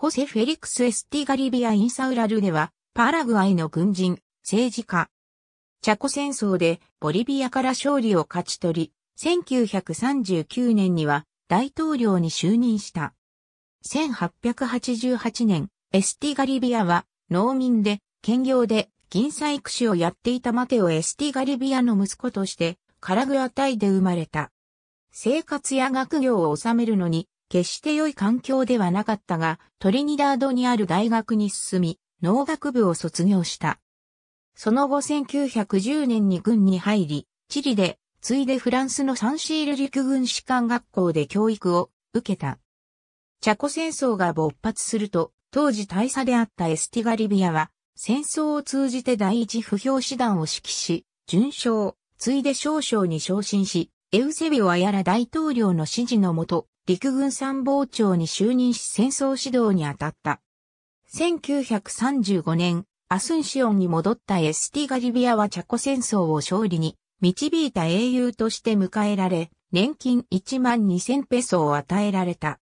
ホセ・フェリクス・エスティガリビア・インサウラルでは、パラグアイの軍人、政治家。チャコ戦争でボリビアから勝利を勝ち取り、1939年には大統領に就任した。1888年、エスティガリビアは農民で、兼業で銀細工師をやっていたマテオ・エスティガリビアの息子として、カラグアタイで生まれた。生活や学業を収めるのに決して良い環境ではなかったが、トリニダードにある大学に進み、農学部を卒業した。その後1910年に軍に入り、チリで、ついでフランスのサンシール陸軍士官学校で教育を受けた。チャコ戦争が勃発すると、当時大佐であったエスティガリビアは、戦争を通じて第一不評師団を指揮し、順将、ついで少将に昇進し、エウセビオ・アヤラ大統領の指示のもと、陸軍参謀長に就任し戦争指導に当たった。1935年、アスンシオンに戻ったエスティガリビアはチャコ戦争を勝利に導いた英雄として迎えられ、年金1万2000ペソを与えられた。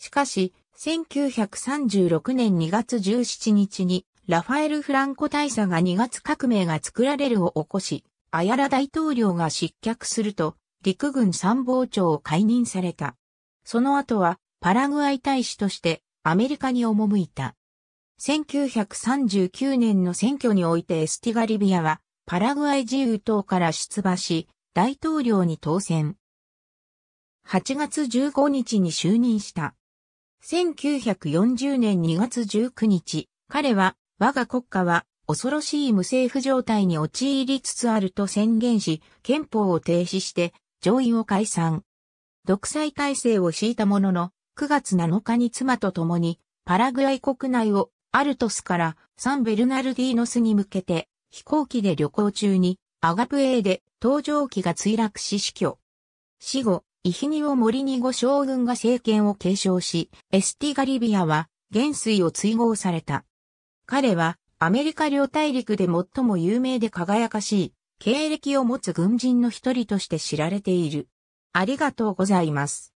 しかし、1936年2月17日に、ラファエル・フランコ大佐が2月革命が作られるを起こし、アヤラ大統領が失脚すると、陸軍参謀長を解任された。その後はパラグアイ大使としてアメリカに赴いた。1939年の選挙においてエスティガリビアはパラグアイ自由党から出馬し、大統領に当選。8月15日に就任した。1940年2月19日、彼は我が国家は恐ろしい無政府状態に陥りつつあると宣言し、憲法を停止して上院を解散。独裁体制を敷いたものの、9月7日に妻と共に、パラグアイ国内をアルトスからサンベルナルディーノスに向けて、飛行機で旅行中に、アガプエーで搭乗機が墜落し死去。死後、イヒニオ・モリニゴ将軍が政権を継承し、エスティガリビアは元帥を追放された。彼はアメリカ両大陸で最も有名で輝かしい経歴を持つ軍人の一人として知られている。ありがとうございます。